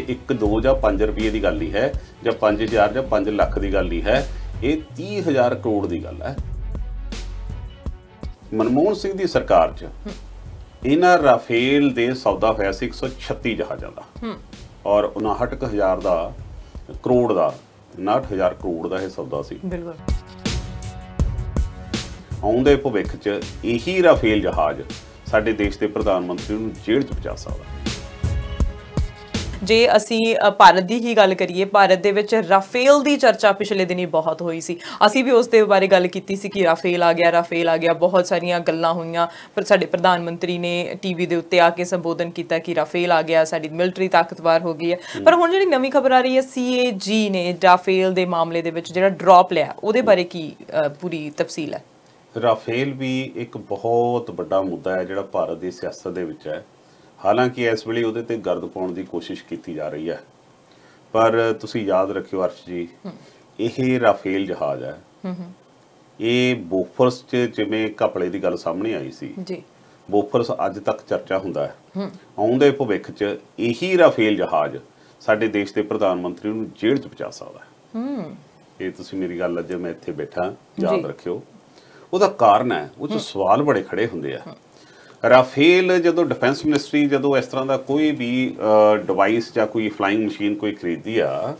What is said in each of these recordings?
ਇਹ 1 2 ਜਾਂ 5 ਰੁਪਏ ਦੀ ਗੱਲ ਹੀ ਹੈ ਜਾਂ 5000 ਜਾਂ 5 ਲੱਖ ਦੀ ਗੱਲ ਹੀ ਹੈ ਇਹ 30000 ਕਰੋੜ ਦੀ ਗੱਲ ਹੈ ਮਨਮੋਹਨ ਸਿੰਘ ਦੀ ਸਰਕਾਰ 'ਚ ਇਹਨਾਂ ਰਾਫੇਲ ਦੇ ਸੌਦਾ ਹੋਇਆ ਸੀ 136 ਜਹਾਜ਼ਾਂ ਦਾ ਔਰ 59000 ਦਾ ਕਰੋੜ ਦਾ 59000 ਕਰੋੜ ਦਾ ਇਹ ਸੌਦਾ ਸੀ ਬਿਲਕੁਲ ਆਉਂਦੇ ਭਵਿੱਖ 'ਚ ਇਹੀ ਰਾਫੇਲ ਜਹਾਜ਼ ਸਾਡੇ ਦੇਸ਼ ਦੇ ਪ੍ਰਧਾਨ ਮੰਤਰੀ ਨੂੰ ਜੇਲ੍ਹ 'ਚ ਪਹੁੰਚਾ ਸਕਦਾ ਜੇ ਅਸੀਂ ਭਾਰਤ ਦੀ ਹੀ ਗੱਲ ਕਰੀਏ ਭਾਰਤ ਦੇ ਵਿੱਚ ਰਾਫੇਲ ਦੀ ਚਰਚਾ ਪਿਛਲੇ ਦਿਨੀ ਬਹੁਤ ਹੋਈ ਸੀ ਅਸੀਂ ਵੀ ਉਸ ਦੇ ਬਾਰੇ ਗੱਲ ਕੀਤੀ ਸੀ ਕਿ ਰਾਫੇਲ ਆ ਗਿਆ ਰਾਫੇਲ ਆ ਗਿਆ ਬਹੁਤ ਸਾਰੀਆਂ ਗੱਲਾਂ ਹੋਈਆਂ ਪਰ ਸਾਡੇ ਪ੍ਰਧਾਨ ਮੰਤਰੀ ਨੇ ਟੀਵੀ ਦੇ ਉੱਤੇ ਆ ਕੇ ਸੰਬੋਧਨ ਕੀਤਾ ਕਿ ਰਾਫੇਲ ਆ ਗਿਆ ਸਾਡੀ ਮਿਲਟਰੀ ਤਾਕਤਵਰ ਹੋ ਗਈ ਹੈ ਪਰ ਹੁਣ ਜਿਹੜੀ ਨਵੀਂ ਖਬਰ ਆ ਰਹੀ ਹੈ ਸੀਏਜੀ ਨੇ ਰਾਫੇਲ ਦੇ ਮਾਮਲੇ ਦੇ ਵਿੱਚ ਜਿਹੜਾ ਡ੍ਰੌਪ ਲਿਆ ਉਹਦੇ ਬਾਰੇ ਕੀ ਪੂਰੀ ਤਫਸੀਲ ਹੈ ਰਾਫੇਲ ਵੀ ਇੱਕ ਬਹੁਤ ਵੱਡਾ ਮੁੱਦਾ ਹੈ ਜਿਹੜਾ ਭਾਰਤ ਦੀ ਸਿਆਸਤ ਦੇ ਵਿੱਚ ਹੈ ਹਾਲਾਂਕਿ ਇਸ ਵੇਲੇ ਉਹਦੇ ਤੇ ਗਰਦ ਪਾਉਣ ਦੀ ਕੋਸ਼ਿਸ਼ ਕੀਤੀ ਜਾ ਰਹੀ ਹੈ ਪਰ ਤੁਸੀਂ ਯਾਦ ਰੱਖਿਓ ਅਰਸ਼ ਜੀ ਇਹ ਰਾਫੇਲ ਜਹਾਜ਼ ਹੈ ਇਹ ਬੋਫਰਸ 'ਚ ਜਿਵੇਂ ਕਪੜੇ ਦੀ ਗੱਲ ਸਾਹਮਣੇ ਆਈ ਸੀ ਜੀ ਬੋਫਰਸ ਅੱਜ ਤੱਕ ਚਰਚਾ ਹੁੰਦਾ ਹੈ ਆਉਂਦੇ ਭਵਿੱਖ 'ਚ ਇਹੀ ਰਾਫੇਲ ਜਹਾਜ਼ ਸਾਡੇ ਦੇਸ਼ ਦੇ ਪ੍ਰਧਾਨ ਮੰਤਰੀ ਨੂੰ ਜੇਲ੍ਹ 'ਚ ਪਹੁੰਚਾ ਸਕਦਾ ਹੈ ਇਹ ਤੁਸੀਂ ਮੇਰੀ ਗੱਲ ਅੱਜ ਮੈਂ ਇੱਥੇ ਬੈਠਾ ਯਾਦ ਰੱਖਿਓ ਉਹਦਾ ਕਾਰਨ ਹੈ ਉਹ 'ਚ ਸਵਾਲ ਬੜੇ ਖੜੇ ਹੁੰਦੇ ਆ ਰਾਫੇਲ ਜਦੋਂ ਡਿਫੈਂਸ ਮਿਨਿਸਟਰੀ ਜਦੋਂ ਇਸ ਤਰ੍ਹਾਂ ਦਾ ਕੋਈ ਵੀ ਡਿਵਾਈਸ ਜਾਂ ਕੋਈ ਫਲਾਈਂਗ ਮਸ਼ੀਨ ਕੋਈ ਖਰੀਦਦੀ ਆ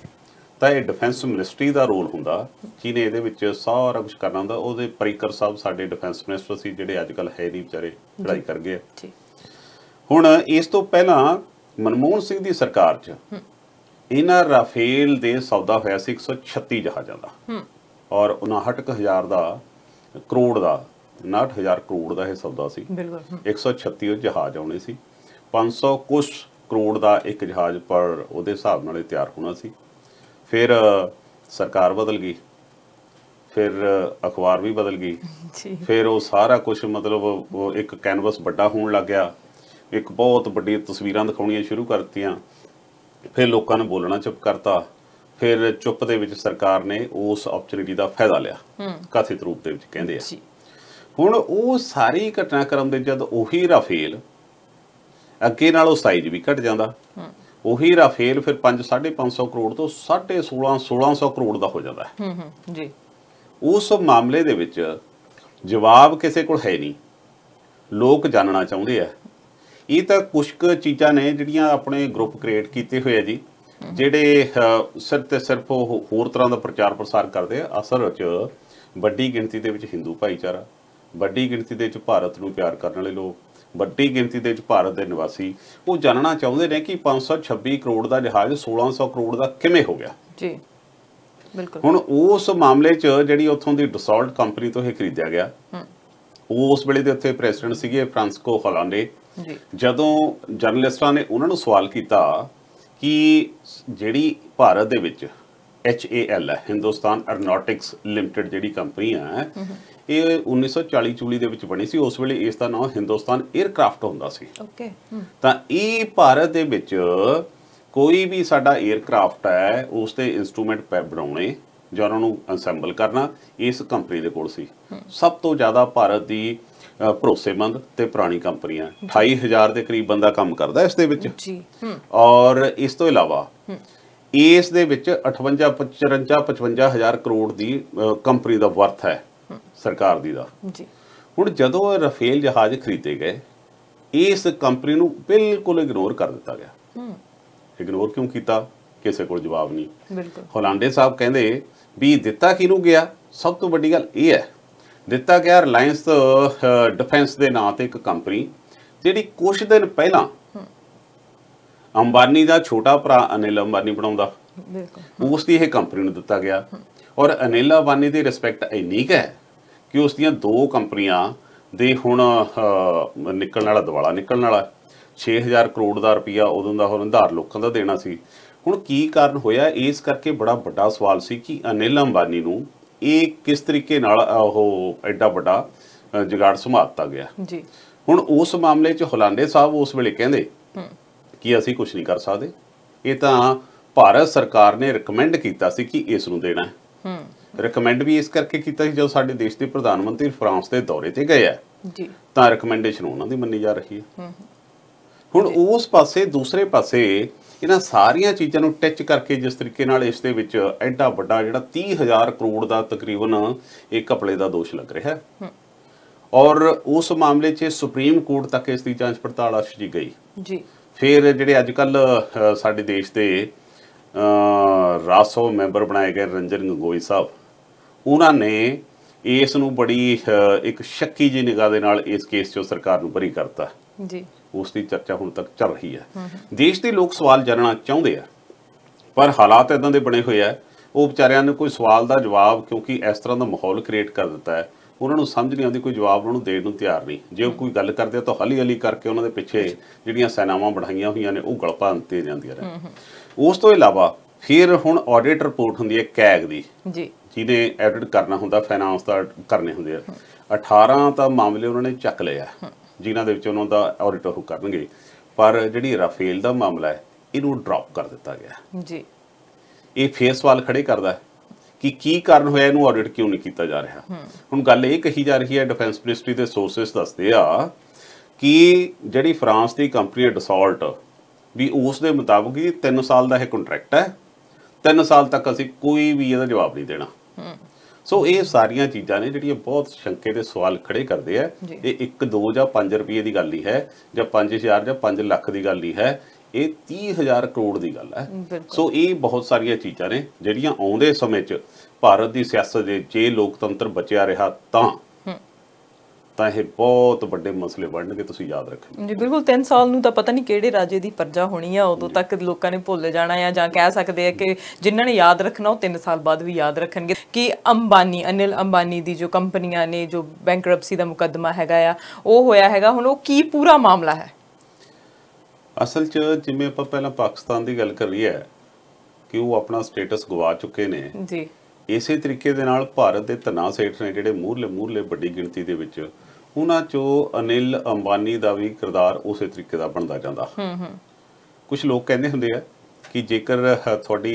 ਤਾਂ ਇਹ ਡਿਫੈਂਸ ਮਿਨਿਸਟਰੀ ਦਾ ਰੋਲ ਹੁੰਦਾ ਜਿਹਨੇ ਇਹਦੇ ਵਿੱਚ ਸਾਰਾ ਕੁਝ ਕਰਨਾ ਹੁੰਦਾ ਉਹਦੇ ਪਰਿਕਰ ਸਾਹਿਬ ਸਾਡੇ ਡਿਫੈਂਸ ਮਿਨਿਸਟਰ ਸੀ ਜਿਹੜੇ ਅੱਜ ਕੱਲ ਹੈ ਨਹੀਂ ਵਿਚਾਰੇ ਲੜਾਈ ਕਰ ਗਏ ਜੀ ਹੁਣ ਇਸ ਤੋਂ ਪਹਿਲਾਂ ਮਨਮੋਹਨ ਸਿੰਘ ਦੀ ਸਰਕਾਰ 'ਚ ਇਹਨਾਂ ਰਾਫੇਲ ਦੇ ਸੌਦਾ ਹੋਇਆ ਸੀ 136 ਜਹਾਜ਼ਾਂ ਦਾ ਔਰ 59000 ਦਾ ਕਰੋੜ ਦਾ 59000 ਕਰੋੜ ਦਾ ਇਹ ਸੌਦਾ ਸੀ ਬਿਲਕੁਲ 136 ਜਹਾਜ਼ ਆਉਣੇ ਸੀ 500 ਕੁਛ ਕਰੋੜ ਦਾ ਇੱਕ ਜਹਾਜ਼ ਪਰ ਉਹਦੇ ਹਿਸਾਬ ਨਾਲ ਇਹ ਤਿਆਰ ਹੋਣਾ ਸੀ ਫਿਰ ਸਰਕਾਰ ਬਦਲ ਗਈ ਫਿਰ ਅਖਬਾਰ ਵੀ ਬਦਲ ਗਈ ਫਿਰ ਉਹ ਸਾਰਾ ਕੁਝ ਮਤਲਬ ਉਹ ਇੱਕ ਕੈਨਵਸ ਵੱਡਾ ਹੋਣ ਲੱਗ ਗਿਆ ਇੱਕ ਬਹੁਤ ਵੱਡੀ ਤਸਵੀਰਾਂ ਦਿਖਾਉਣੀਆਂ ਸ਼ੁਰੂ ਕਰਤੀਆਂ ਫਿਰ ਲੋਕਾਂ ਨੇ ਬੋਲਣਾ ਚੁੱਪ ਕਰਤਾ ਫਿਰ ਚੁੱਪ ਦੇ ਵਿੱਚ ਸਰਕਾਰ ਨੇ ਉਸ ਓਪਰਚੁਨਿਟੀ ਦਾ ਫਾਇਦਾ ਲਿਆ ਕਥਿਤ ਰੂਪ ਦੇ ਵਿੱਚ ਕਹਿੰਦੇ ਆ ਜੀ ਹੁਣ ਉਹ ਸਾਰੀ ਘਟਨਾਕ੍ਰਮ ਦੇ ਜਦ ਉਹੀ ਰਾਫੇਲ ਅੱਗੇ ਨਾਲੋਂ ਸਾਈਜ਼ ਵੀ ਘਟ ਜਾਂਦਾ ਉਹੀ ਰਾਫੇਲ ਫਿਰ 5 550 ਕਰੋੜ ਤੋਂ 16 1600 ਕਰੋੜ ਦਾ ਹੋ ਜਾਂਦਾ ਹੈ ਹੂੰ ਹੂੰ ਜੀ ਉਸ ਮਾਮਲੇ ਦੇ ਵਿੱਚ ਜਵਾਬ ਕਿਸੇ ਕੋਲ ਹੈ ਨਹੀਂ ਲੋਕ ਜਾਣਨਾ ਚਾਹੁੰਦੇ ਆ ਇਹ ਤਾਂ ਕੁਝ ਕੁ ਚੀਜ਼ਾਂ ਨੇ ਜਿਹੜੀਆਂ ਆਪਣੇ ਗਰੁੱਪ ਕ੍ਰੀਏਟ ਕੀਤੇ ਹੋਏ ਆ ਜੀ ਜਿਹੜੇ ਸਿਰ ਤੇ ਸਿਰਫ ਹੋਰ ਤਰ੍ਹਾਂ ਦਾ ਪ੍ਰਚਾਰ ਪ੍ਰਸਾਰ ਕਰਦੇ ਆ ਅਸਲ ਵਿੱਚ ਵੱਡੀ ਗਿਣਤੀ ਦੇ ਵਿੱਚ ਹਿੰਦੂ ਭਾਈਚਾਰਾ ਵੱਡੀ ਗਿਣਤੀ ਦੇ ਵਿੱਚ ਭਾਰਤ ਨੂੰ ਪਿਆਰ ਕਰਨ ਵਾਲੇ ਲੋਕ ਵੱਡੀ ਗਿਣਤੀ ਦੇ ਵਿੱਚ ਭਾਰਤ ਦੇ ਨਿਵਾਸੀ ਉਹ ਜਾਣਨਾ ਚਾਹੁੰਦੇ ਨੇ ਕਿ 526 ਕਰੋੜ ਦਾ ਜਹਾਜ਼ 1600 ਕਰੋੜ ਦਾ ਕਿਵੇਂ ਹੋ ਗਿਆ ਜੀ ਬਿਲਕੁਲ ਹੁਣ ਉਸ ਮਾਮਲੇ 'ਚ ਜਿਹੜੀ ਉੱਥੋਂ ਦੀ ਡਿਸਾਲਟ ਕੰਪਨੀ ਤੋਂ ਇਹ ਖਰੀਦਿਆ ਗਿਆ ਹੂੰ ਉਸ ਵੇਲੇ ਦੇ ਉੱਥੇ ਪ੍ਰੈਜ਼ੀਡੈਂਟ ਸੀਗੇ ਫਰਾਂਸਕੋ ਹਲਾਂਡੇ ਜੀ ਜਦੋਂ ਜਰਨਲਿਸਟਾਂ ਨੇ ਉਹਨਾਂ ਨੂੰ ਸਵਾਲ ਕੀਤਾ ਕਿ ਜਿਹੜੀ ਭਾਰਤ ਦੇ ਵਿੱਚ HAL ਹੈ ਹਿੰਦੁਸਤਾਨ ਐਰੋਨੌਟਿਕਸ ਲਿਮਟਿਡ ਜਿਹੜੀ ਕੰਪਨੀ ਹੈ ਇਹ 1940 ਚੂਲੀ ਦੇ ਵਿੱਚ ਬਣੀ ਸੀ ਉਸ ਵੇਲੇ ਇਸ ਦਾ ਨਾਮ ਹਿੰਦੁਸਤਾਨ 에ਅਰਕ੍ਰਾਫਟ ਹੁੰਦਾ ਸੀ ਓਕੇ ਤਾਂ ਇਹ ਭਾਰਤ ਦੇ ਵਿੱਚ ਕੋਈ ਵੀ ਸਾਡਾ 에ਅਰਕ੍ਰਾਫਟ ਹੈ ਉਸ ਤੇ ਇਨਸਟਰੂਮੈਂਟ ਪੈ ਬਣਾਉਣੇ ਜਾਂ ਉਹਨਾਂ ਨੂੰ ਅਸੈਂਬਲ ਕਰਨਾ ਇਸ ਕੰਪਨੀ ਦੇ ਕੋਲ ਸੀ ਸਭ ਤੋਂ ਜ਼ਿਆਦਾ ਭਾਰਤ ਦੀ ਭਰੋਸੇਮੰਦ ਤੇ ਪੁਰਾਣੀ ਕੰਪਨੀਆਂ 28000 ਦੇ ਕਰੀਬ ਬੰਦਾ ਕੰਮ ਕਰਦਾ ਇਸ ਦੇ ਵਿੱਚ ਜੀ ਔਰ ਇਸ ਤੋਂ ਇਲਾਵਾ ਇਸ ਦੇ ਵਿੱਚ 58 54 55000 ਕਰੋੜ ਦੀ ਕੰਪਨੀ ਦਾ ਵਰਥ ਹੈ ਸਰਕਾਰ ਦੀ ਦਾ ਜੀ ਹੁਣ ਜਦੋਂ ਇਹ ਰਫੇਲ ਜਹਾਜ਼ ਖਰੀਦੇ ਗਏ ਇਸ ਕੰਪਨੀ ਨੂੰ ਬਿਲਕੁਲ ਇਗਨੋਰ ਕਰ ਦਿੱਤਾ ਗਿਆ ਹੂੰ ਇਗਨੋਰ ਕਿਉਂ ਕੀਤਾ ਕਿਸੇ ਕੋਲ ਜਵਾਬ ਨਹੀਂ ਬਿਲਕੁਲ ਹੋਲਾਂਡੇ ਸਾਹਿਬ ਕਹਿੰਦੇ ਵੀ ਦਿੱਤਾ ਕਿਹਨੂੰ ਗਿਆ ਸਭ ਤੋਂ ਵੱਡੀ ਗੱਲ ਇਹ ਹੈ ਦਿੱਤਾ ਗਿਆ ਰਿਲਾਇੰਸ ਡਿਫੈਂਸ ਦੇ ਨਾਂ ਤੇ ਇੱਕ ਕੰਪਨੀ ਜਿਹੜੀ ਕੁਝ ਦਿਨ ਪਹਿਲਾਂ ਅੰਬਾਨੀ ਦਾ ਛੋਟਾ ਭਰਾ ਅਨਿਲ ਅੰਬਾਨੀ ਬਣਾਉਂਦਾ ਬਿਲਕੁਲ ਉਸ ਦੀ ਇਹ ਕੰਪਨੀ ਨੂੰ ਦਿੱਤਾ ਗਿਆ ਔਰ ਅਨਿਲ ਅੰਬਾਨੀ ਦੀ ਰਿਸਪੈਕਟ ਇੰਨੀ ਹੈ ਕਿ ਉਸ ਦੀਆਂ ਦੋ ਕੰਪਨੀਆਂ ਦੇ ਹੁਣ ਨਿਕਲਣ ਵਾਲਾ ਦਿਵਾਲਾ ਨਿਕਲਣ ਵਾਲਾ 6000 ਕਰੋੜ ਦਾ ਰੁਪਇਆ ਉਦੋਂ ਦਾ ਹੋਰ ਅੰਧਾਰ ਲੋਕਾਂ ਦਾ ਦੇਣਾ ਸੀ ਹੁਣ ਕੀ ਕਾਰਨ ਹੋਇਆ ਇਸ ਕਰਕੇ ਬੜਾ ਵੱਡਾ ਸਵਾਲ ਸੀ ਕਿ ਅਨਿਲ ਅੰਬਾਨੀ ਨੂੰ ਇਹ ਕਿਸ ਤਰੀਕੇ ਨਾਲ ਉਹ ਐਡਾ ਵੱਡਾ ਜਗਾੜ ਸੰਭਾਲਤਾ ਗਿਆ ਜੀ ਹੁਣ ਉਸ ਮਾਮਲੇ 'ਚ ਹੁਲਾਂਡੇ ਸਾਹਿਬ ਉਸ ਵੇਲੇ ਕਹਿੰਦੇ ਕਿ ਅਸੀਂ ਕੁਝ ਨਹੀਂ ਕਰ ਸਕਦੇ ਇਹ ਤਾਂ ਭਾਰਤ ਸਰਕਾਰ ਨੇ ਰეკਮੈਂਡ ਕੀਤਾ ਸੀ ਕਿ ਇਸ ਨੂੰ ਦੇਣਾ ਹੈ ਰეკਮੈਂਡ ਵੀ ਇਸ ਕਰਕੇ ਕੀਤਾ ਸੀ ਜਦੋਂ ਸਾਡੇ ਦੇਸ਼ ਦੇ ਪ੍ਰਧਾਨ ਮੰਤਰੀ ਫਰਾਂਸ ਦੇ ਦੌਰੇ ਤੇ ਗਏ ਆ ਜੀ ਤਾਂ ਰეკਮੈਂਡੇਸ਼ਨ ਉਹਨਾਂ ਦੀ ਮੰਨੀ ਜਾ ਰਹੀ ਹੈ ਹੁਣ ਉਸ ਪਾਸੇ ਦੂਸਰੇ ਪਾਸੇ ਇਹਨਾਂ ਸਾਰੀਆਂ ਚੀਜ਼ਾਂ ਨੂੰ ਟੱਚ ਕਰਕੇ ਜਿਸ ਤਰੀਕੇ ਨਾਲ ਇਸ ਦੇ ਵਿੱਚ ਐਡਾ ਵੱਡਾ ਜਿਹੜਾ 30000 ਕਰੋੜ ਦਾ ਤਕਰੀਬਨ ਇਹ ਕਪੜੇ ਦਾ ਦੋਸ਼ ਲੱਗ ਰਿਹਾ ਹੈ ਔਰ ਉਸ ਮਾਮਲੇ 'ਚ ਸੁਪਰੀਮ ਕੋਰਟ ਤੱਕ ਇਸ ਦੀ ਜਾਂਚ ਪੜਤਾਲ ਅਰਸ਼ੀ ਗਈ ਜੀ ਫਿਰ ਜਿਹੜੇ ਅੱਜ ਕੱਲ ਸਾਡੇ ਦੇਸ਼ ਦੇ ਰਾਸੋ ਮੈਂਬਰ ਬਣਾਏ ਗਏ ਰੰਜਨ ਗੰਗੋਈ ਸਾਹਿਬ ਉਹਨਾਂ ਨੇ ਇਸ ਨੂੰ ਬੜੀ ਇੱਕ ਸ਼ੱਕੀ ਜੀ ਨਿਗਾਹ ਦੇ ਨਾਲ ਇਸ ਕੇਸ 'ਚੋਂ ਸਰਕਾਰ ਨੂੰ ਬਰੀ ਕਰਤਾ ਜੀ ਉਸ ਦੀ ਚਰਚਾ ਹੁਣ ਤੱਕ ਚੱਲ ਰਹੀ ਹੈ ਦੇਸ਼ ਦੇ ਲੋਕ ਸਵਾਲ ਜਾਣਨਾ ਚਾਹੁੰਦੇ ਆ ਪਰ ਹਾਲਾਤ ਇਦਾਂ ਦੇ ਬਣੇ ਹੋਏ ਆ ਉਹ ਵਿਚਾਰਿਆਂ ਨੇ ਕੋਈ ਸਵਾਲ ਦਾ ਜਵਾਬ ਕਿਉਂਕਿ ਇਸ ਤਰ੍ਹਾਂ ਦਾ ਮਾਹੌਲ ਕ੍ਰੀਏਟ ਕਰ ਦਿੱਤਾ ਹੈ ਉਹਨਾਂ ਨੂੰ ਸਮਝ ਨਹੀਂ ਆਉਂਦੀ ਕੋਈ ਜਵਾਬ ਉਹਨਾਂ ਨੂੰ ਦੇਣ ਨੂੰ ਤਿਆਰ ਨਹੀਂ ਜੇ ਕੋਈ ਗੱਲ ਕਰਦੇ ਆ ਤਾਂ ਹਲੀ ਹਲੀ ਕਰਕੇ ਉਹਨਾਂ ਦੇ ਪਿੱਛੇ ਜਿਹੜੀਆਂ ਸੈਨਾਵਾਂ ਬਣਾਈਆਂ ਹੋਈਆਂ ਨੇ ਉਹ ਗਲਪਾ ਅੰਤੇ ਜਾਂਦੀਆਂ ਨੇ ਉਸ ਤੋਂ ਇਲਾਵਾ ਫਿਰ ਹੁਣ ਆਡਿਟ ਰਿਪੋਰਟ ਹੁੰਦੀ ਹੈ ਕੈਗ ਦੀ ਜੀ ਜਿਹਨੇ ਐਡਿਟ ਕਰਨਾ ਹੁੰਦਾ ਫਾਈਨਾਂਸ ਦਾ ਕਰਨੇ ਹੁੰਦੇ ਆ 18 ਤਾਂ ਮਾਮਲੇ ਉਹਨਾਂ ਨੇ ਚੱਕ ਲਿਆ ਜਿਨ੍ਹਾਂ ਦੇ ਵਿੱਚ ਉਹਨਾਂ ਦਾ ਆਡੀਟਰ ਉਹ ਕਰਨਗੇ ਪਰ ਜਿਹੜੀ ਰਾਫੇਲ ਦਾ ਮਾਮਲਾ ਹੈ ਇਹਨੂੰ ਡ੍ਰੌਪ ਕਰ ਦਿੱਤਾ ਗਿਆ ਜੀ ਇਹ ਫੇਸ ਵਾਲ ਖੜੇ ਕਰਦਾ ਕਿ ਕੀ ਕਾਰਨ ਹੋਇਆ ਇਹਨੂੰ ਆਡਿਟ ਕਿਉਂ ਨਹੀਂ ਕੀਤਾ ਜਾ ਰਿਹਾ ਹੁਣ ਗੱਲ ਇਹ ਕਹੀ ਜਾ ਰਹੀ ਹੈ ਡਿਫੈਂਸ ਮਿਨਿਸਟਰੀ ਦੇ ਸੋਰਸਸ ਦੱਸਦੇ ਆ ਕਿ ਜਿਹੜੀ ਫਰਾਂਸ ਦੀ ਕੰਪਨੀ ਡਿਸਾਲਟ ਵੀ ਉਸ ਦੇ ਮੁਤਾਬਕ ਹੀ 3 ਸਾਲ ਦਾ ਇਹ ਕੰਟਰੈਕਟ ਹੈ 3 ਸਾਲ ਤੱਕ ਅਸੀਂ ਕੋਈ ਵੀ ਇਹਦਾ ਜਵਾਬ ਨਹੀਂ ਦੇਣਾ ਸੋ ਇਹ ਸਾਰੀਆਂ ਚੀਜ਼ਾਂ ਨੇ ਜਿਹੜੀਆਂ ਬਹੁਤ ਸ਼ੰਕੇ ਦੇ ਸਵਾਲ ਖੜੇ ਕਰਦੇ ਆ ਇਹ 1 2 ਜਾਂ 5 ਰੁਪਏ ਦੀ ਗੱਲ ਹੀ ਹੈ ਜਾਂ 5000 ਜਾਂ 5 ਲੱਖ ਦੀ ਗੱਲ ਹੀ ਹੈ ਇਹ 30000 ਕਰੋੜ ਦੀ ਗੱਲ ਹੈ ਸੋ ਇਹ ਬਹੁਤ ਸਾਰੀਆਂ ਚੀਜ਼ਾਂ ਨੇ ਜਿਹੜੀਆਂ ਆਉਂਦੇ ਸਮੇਂ 'ਚ ਭਾਰਤ ਦੀ ਸਿਆਸਤ ਦੇ ਜੇ ਲੋਕਤੰਤਰ ਬਚਿਆ ਰਿਹਾ ਤਾਂ ਤਾਂ ਇਹ ਬਹੁਤ ਵੱਡੇ ਮਸਲੇ ਬਣਨਗੇ ਤੁਸੀਂ ਯਾਦ ਰੱਖਣਾ ਜੀ ਬਿਲਕੁਲ 3 ਸਾਲ ਨੂੰ ਤਾਂ ਪਤਾ ਨਹੀਂ ਕਿਹੜੇ ਰਾਜੇ ਦੀ ਪਰਜਾ ਹੋਣੀ ਆ ਉਦੋਂ ਤੱਕ ਲੋਕਾਂ ਨੇ ਭੁੱਲ ਜਾਣਾ ਆ ਜਾਂ ਕਹਿ ਸਕਦੇ ਆ ਕਿ ਜਿਨ੍ਹਾਂ ਨੇ ਯਾਦ ਰੱਖਣਾ ਉਹ 3 ਸਾਲ ਬਾਅਦ ਵੀ ਯਾਦ ਰੱਖਣਗੇ ਕਿ ਅੰਬਾਨੀ ਅਨਿਲ ਅੰਬਾਨੀ ਦੀ ਜੋ ਕੰਪਨੀਆਂ ਨੇ ਜੋ ਬੈਂਕਰਪਸੀ ਦਾ ਮੁਕੱਦਮਾ ਹੈਗਾ ਆ ਉਹ ਹੋਇਆ ਹੈਗਾ ਹੁਣ ਉਹ ਕੀ ਪੂਰਾ ਮਾਮਲਾ ਹੈ ਅਸਲ 'ਚ ਜਿਵੇਂ ਆਪਾਂ ਪਹਿਲਾਂ ਪਾਕਿਸਤਾਨ ਦੀ ਗੱਲ ਕਰ ਲਈ ਹੈ ਕਿ ਉਹ ਆਪਣਾ ਸਟੇਟਸ ਗਵਾ ਚੁੱਕੇ ਨੇ ਜੀ ਇਸੇ ਤਰੀਕੇ ਦੇ ਨਾਲ ਭਾਰਤ ਦੇ ਤਨਾ ਤਨਾਸੇਠ ਨੇ ਜਿਹੜੇ ਮੂਹਰਲੇ ਮੂਹਰਲੇ ਵੱਡੀ ਗਿਣਤੀ ਦੇ ਵਿੱਚ ਉਹਨਾਂ ਚੋ ਅਨਿਲ ਅੰਬਾਨੀ ਦਾ ਵੀ ਕਿਰਦਾਰ ਉਸੇ ਤਰੀਕੇ ਦਾ ਬਣਦਾ ਜਾਂਦਾ ਹੂੰ ਹੂੰ ਕੁਝ ਲੋਕ ਕਹਿੰਦੇ ਹੁੰਦੇ ਆ ਕਿ ਜੇਕਰ ਤੁਹਾਡੀ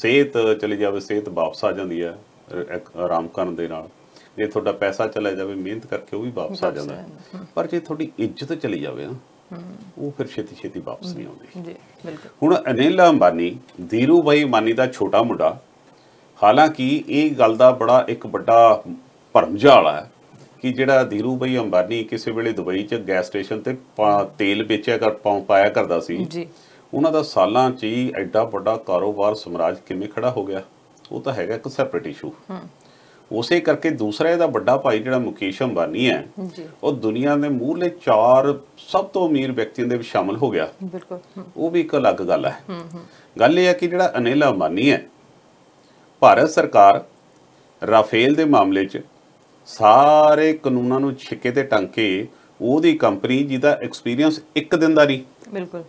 ਸਿਹਤ ਚਲੀ ਜਾਵੇ ਸਿਹਤ ਵਾਪਸ ਆ ਜਾਂਦੀ ਹੈ ਆਰਾਮ ਕਰਨ ਦੇ ਨਾਲ ਜੇ ਤੁਹਾਡਾ ਪੈਸਾ ਚਲਾ ਜਾਵੇ ਮਿਹਨਤ ਕਰਕੇ ਉਹ ਵੀ ਵਾਪਸ ਆ ਜਾਂਦਾ ਪਰ ਜੇ ਤੁਹਾਡੀ ਇੱਜ਼ਤ ਚਲੀ ਜਾਵੇ ਨਾ ਉਹ ਫਿਰ ਛੇਤੀ ਛੇਤੀ ਵਾਪਸ ਨਹੀਂ ਆਉਂਦੀ ਜੀ ਬਿਲਕੁਲ ਹੁਣ ਅਨਿਲ ਅੰਬਾਨੀ ਭਾਈ ਮਾਨੀ ਦਾ ਛੋਟਾ ਮੁੰਡਾ ਹਾਲਾਂਕਿ ਇਹ ਗੱਲ ਦਾ ਬੜਾ ਇੱਕ ਵੱਡਾ ਭਰਮ ਜਾਲ ਹੈ ਕਿ ਜਿਹੜਾ ਧੀਰੂ ਭਾਈ ਅੰਬਾਨੀ ਕਿਸੇ ਵੇਲੇ ਦੁਬਈ 'ਚ ਗੈਸ ਸਟੇਸ਼ਨ ਤੇ ਤੇਲ ਵੇਚਿਆ ਕਰ ਪਾਇਆ ਕਰਦਾ ਸੀ ਜੀ ਉਹਨਾਂ ਦਾ ਸਾਲਾਂ 'ਚ ਹੀ ਐਡਾ ਵੱਡਾ ਕਾਰੋਬਾਰ ਸਮਰਾਜ ਕਿਵੇਂ ਖੜਾ ਹੋ ਗਿਆ ਉਹ ਤਾਂ ਹੈਗਾ ਇੱਕ ਸੈਪਰੇਟ ਇਸ਼ੂ ਹੂੰ ਉਸੇ ਕਰਕੇ ਦੂਸਰਾ ਇਹਦਾ ਵੱਡਾ ਭਾਈ ਜਿਹੜਾ ਮੁਕੇਸ਼ ਅੰਬਾਨੀ ਹੈ ਉਹ ਦੁਨੀਆ ਦੇ ਮੂਹਰੇ ਚਾਰ ਸਭ ਤੋਂ ਅਮੀਰ ਵਿਅਕਤੀਆਂ ਦੇ ਵਿੱਚ ਸ਼ਾਮਲ ਹੋ ਗਿਆ ਬਿਲਕੁਲ ਉਹ ਵੀ ਇੱਕ ਅਲੱਗ ਗੱਲ ਹੈ ਗੱਲ ਇਹ ਹੈ ਕਿ ਜਿਹੜਾ ਅਨੇਲਾ ਅੰਬਾਨੀ ਹੈ ਭਾਰਤ ਸਰਕਾਰ ਰਾਫੇਲ ਦੇ ਮਾਮਲੇ 'ਚ ਸਾਰੇ ਕਾਨੂੰਨਾਂ ਨੂੰ ਛਿੱਕੇ ਤੇ ਟੰਕੇ ਉਹਦੀ ਕੰਪਨੀ ਜਿਹਦਾ ਐਕਸਪੀਰੀਅੰਸ ਇੱਕ ਦਿਨ ਦਾ ਨਹੀਂ ਬਿਲਕੁਲ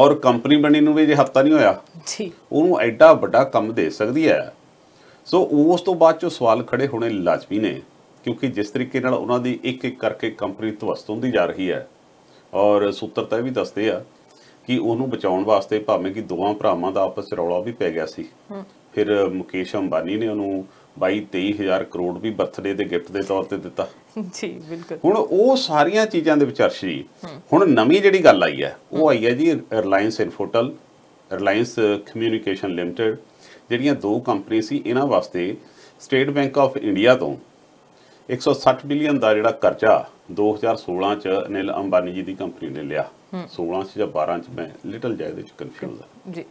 ਔਰ ਕੰਪਨੀ ਬਣੀ ਨੂੰ ਵੀ ਜੇ ਹਫਤਾ ਨਹੀਂ ਹੋਇਆ ਜੀ ਉਹਨੂੰ ਐਡਾ ਵੱਡਾ ਕੰਮ ਦੇ ਸਕਦੀ ਹੈ ਸੋ ਉਸ ਤੋਂ ਬਾਅਦ ਚੋ ਸਵਾਲ ਖੜੇ ਹੋਣੇ ਲਾਜ਼ਮੀ ਨੇ ਕਿਉਂਕਿ ਜਿਸ ਤਰੀਕੇ ਨਾਲ ਉਹਨਾਂ ਦੀ ਇੱਕ ਇੱਕ ਕਰਕੇ ਕੰਪਨੀ ਧਵਸਤ ਹੁੰਦੀ ਜਾ ਰਹੀ ਹੈ ਔਰ ਸੂਤਰ ਤਾਂ ਵੀ ਦੱਸਦੇ ਆ ਕਿ ਉਹਨੂੰ ਬਚਾਉਣ ਵਾਸਤੇ ਭਾਵੇਂ ਕਿ ਦੋਵਾਂ ਭਰਾਵਾਂ ਦਾ ਆਪਸ ਰੌਲਾ ਵੀ ਪੈ ਗਿਆ ਸੀ ਫਿਰ ਮੁਕੇਸ਼ ਅੰਬਾਨੀ ਨੇ ਉਹਨੂੰ 22 23000 ਕਰੋੜ ਵੀ ਬਰਥਡੇ ਦੇ ਗਿਫਟ ਦੇ ਤੌਰ ਤੇ ਦਿੱਤਾ ਜੀ ਬਿਲਕੁਲ ਹੁਣ ਉਹ ਸਾਰੀਆਂ ਚੀਜ਼ਾਂ ਦੇ ਵਿਚਾਰ ਸ਼੍ਰੀ ਹੁਣ ਨਵੀਂ ਜਿਹੜੀ ਗੱਲ ਆਈ ਹੈ ਉਹ ਆਈ ਹੈ ਜੀ Reliance Infotel Reliance Communication Limited ਜਿਹੜੀਆਂ ਦੋ ਕੰਪਨੀ ਸੀ ਇਹਨਾਂ ਵਾਸਤੇ ਸਟੇਟ ਬੈਂਕ ਆਫ ਇੰਡੀਆ ਤੋਂ 160 ਬਿਲੀਅਨ ਦਾ ਜਿਹੜਾ ਕਰਜ਼ਾ 2016 ਚ ਅਨਿਲ ਅੰਬਾਨੀ ਜੀ ਦੀ ਕੰਪਨੀ ਨੇ ਲਿਆ 16 ਚ ਜਾਂ 12 ਚ ਮੈਂ ਲਿਟਲ ਜਾਇਦ ਚ ਕਨਫਿਊਜ਼ ਹਾਂ ਜੀ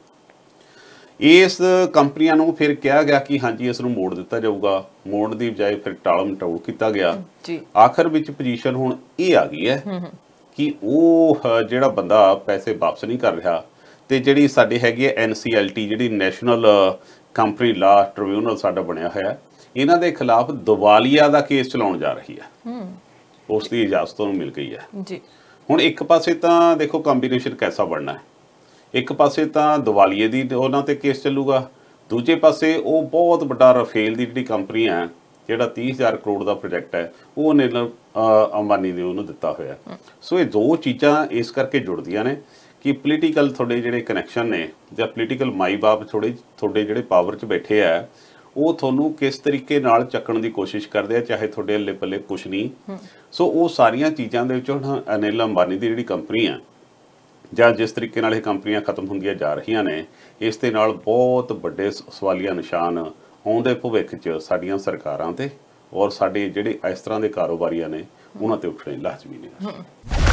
ਇਸ ਕੰਪਨੀਆਂ ਨੂੰ ਫਿਰ ਕਿਹਾ ਗਿਆ ਕਿ ਹਾਂਜੀ ਇਸ ਨੂੰ ਮੋੜ ਦਿੱਤਾ ਜਾਊਗਾ ਮੋੜਨ ਦੀ ਬਜਾਏ ਫਿਰ ਟਾਲਮ ਟੌਲ ਕੀਤਾ ਗਿਆ ਜੀ ਆਖਰ ਵਿੱਚ ਪੋਜੀਸ਼ਨ ਹੁਣ ਇਹ ਆ ਗਈ ਹੈ ਕਿ ਉਹ ਜਿਹੜਾ ਬੰਦਾ ਪੈਸੇ ਵਾਪਸ ਨਹੀਂ ਕਰ ਰਿਹਾ ਤੇ ਜਿਹੜੀ ਸਾਡੇ ਹੈਗੀ ਹੈ ਐਨਸੀਐਲਟੀ ਜਿਹੜੀ ਨੈਸ਼ਨਲ ਕੰਪਨੀ ਲਾ ਟ੍ਰਿਬਿਊਨਲ ਸਾਡਾ ਬਣਿਆ ਹੋਇਆ ਇਹਨਾਂ ਦੇ ਖਿਲਾਫ ਦਿਵਾਲੀਆ ਦਾ ਕੇਸ ਚਲਾਉਣ ਜਾ ਰਹੀ ਹੈ ਹੂੰ ਉਸ ਦੀ ਇਜਾਜ਼ਤ ਨੂੰ ਮਿਲ ਗਈ ਹੈ ਜੀ ਹੁਣ ਇੱਕ ਪਾਸੇ ਤਾਂ ਦੇਖੋ ਕੰਬੀਨੇਸ਼ਨ ਕਿਹਦਾ ਬਣਨਾ ਹੈ ਇੱਕ ਪਾਸੇ ਤਾਂ ਦਿਵਾਲੀਏ ਦੀ ਉਹਨਾਂ ਤੇ ਕੇਸ ਚੱਲੂਗਾ ਦੂਜੇ ਪਾਸੇ ਉਹ ਬਹੁਤ ਵੱਡਾ ਰਫੇਲ ਦੀ ਜਿਹੜੀ ਕੰਪਨੀ ਹੈ ਜਿਹੜਾ 30000 ਕਰੋੜ ਦਾ ਪ੍ਰੋਜੈਕਟ ਹੈ ਉਹ ਨੇ ਅੰਬਾਨੀ ਨੇ ਉਹਨੂੰ ਦਿੱਤਾ ਹੋਇਆ ਸੋ ਇਹ ਦੋ ਚੀਜ਼ਾਂ ਇਸ ਕਰਕੇ ਜੁੜਦੀਆਂ ਨੇ ਕਿ ਪੋਲੀਟੀਕਲ ਤੁਹਾਡੇ ਜਿਹੜੇ ਕਨੈਕਸ਼ਨ ਨੇ ਜਾਂ ਪੋਲੀਟੀਕਲ ਮਾਈ-ਬਾਪ ਥੋੜੇ ਤੁਹਾਡੇ ਜਿਹੜੇ ਪਾਵਰ 'ਚ ਬੈਠੇ ਆ ਉਹ ਤੁਹਾਨੂੰ ਕਿਸ ਤਰੀਕੇ ਨਾਲ ਚੱਕਣ ਦੀ ਕੋਸ਼ਿਸ਼ ਕਰਦੇ ਆ ਚਾਹੇ ਤੁਹਾਡੇ ਅੱਲੇ ਪੱਲੇ ਕੁਝ ਨਹੀਂ ਸੋ ਉਹ ਸਾਰੀਆਂ ਚੀਜ਼ਾਂ ਦੇ ਵਿੱਚ ਅਨਿਲ ਅੰਬਾਨੀ ਦੀ ਜਿਹੜੀ ਕੰਪਨੀ ਆ ਜਾਂ ਜਿਸ ਤਰੀਕੇ ਨਾਲ ਇਹ ਕੰਪਨੀਆਂ ਖਤਮ ਹੁੰਦੀਆਂ ਜਾ ਰਹੀਆਂ ਨੇ ਇਸ ਦੇ ਨਾਲ ਬਹੁਤ ਵੱਡੇ ਸਵਾਲੀਆ ਨਿਸ਼ਾਨ ਆਉਂਦੇ ਭਵਿੱਖ 'ਚ ਸਾਡੀਆਂ ਸਰਕਾਰਾਂ ਤੇ ਔਰ ਸਾਡੇ ਜਿਹੜੇ ਇਸ ਤਰ੍ਹਾਂ ਦੇ ਕਾਰੋਬਾਰੀਆਂ ਨੇ ਉਹਨਾਂ ਤੇ ਉੱਠਣੇ ਲਾਜ਼ਮੀ ਨੇ